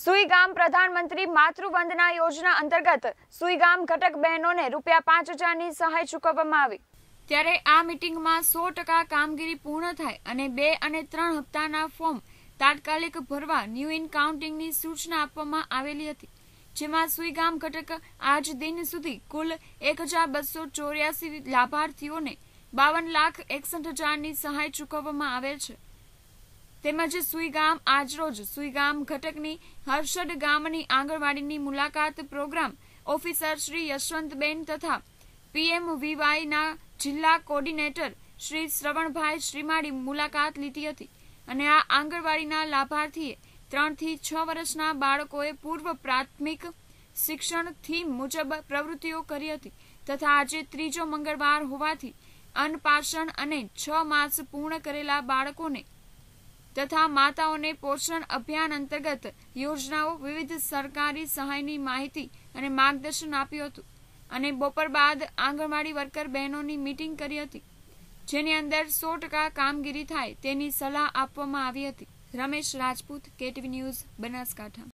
સુઈગામ પ્રધાનમંત્રી માતૃવંદના યોજના અંતર્ગત સુઈગામ ઘટક બહેનોને રૂપિયા પાંચ હજારની સહાય ચૂકવવામાં આવી ત્યારે આ મિટિંગમાં સો ટકા કામગીરી પૂર્ણ થાય અને બે અને ત્રણ હપ્તાના ફોર્મ તાત્કાલિક ભરવા ન્યૂ ઇન કાઉન્ટિંગની સૂચના આપવામાં આવેલી હતી જેમાં સુઈગામ ઘટક આજ દિન સુધી કુલ એક હજાર બસો ચોર્યાસી લાભાર્થીઓને બાવન લાખ એકસઠ હજારની સહાય ચૂકવવામાં આવેલ છે તેમજ સુઈગામ આજરોજ સુઈગામ ઘટકની હર્ષદ ગામની આંગણવાડીની મુલાકાત પ્રોગ્રામ ઓફિસર શ્રી યશવંતબેન તથા પીએમવીવાયના જિલ્લા કોર્ડિનેટર શ્રી શ્રવણભાઈ શ્રીમાળી મુલાકાત લીધી હતી અને આ આંગણવાડીના લાભાર્થીએ ત્રણથી છ વર્ષના બાળકોએ પૂર્વ પ્રાથમિક શિક્ષણ થીમ મુજબ પ્રવૃત્તિઓ કરી હતી તથા આજે ત્રીજો મંગળવાર હોવાથી અન્નપાષણ અને છ માસ પૂર્ણ કરેલા બાળકોને તથા માતાઓને પોષણ અભિયાન અંતર્ગત યોજનાઓ વિવિધ સરકારી સહાયની માહિતી અને માર્ગદર્શન આપ્યું હતું અને બપોર બાદ આંગણવાડી વર્કર બહેનોની મીટિંગ કરી હતી જેની અંદર સો ટકા કામગીરી થાય તેની સલાહ આપવામાં આવી હતી રમેશ રાજપૂત કેટવી ન્યૂઝ બનાસકાંઠા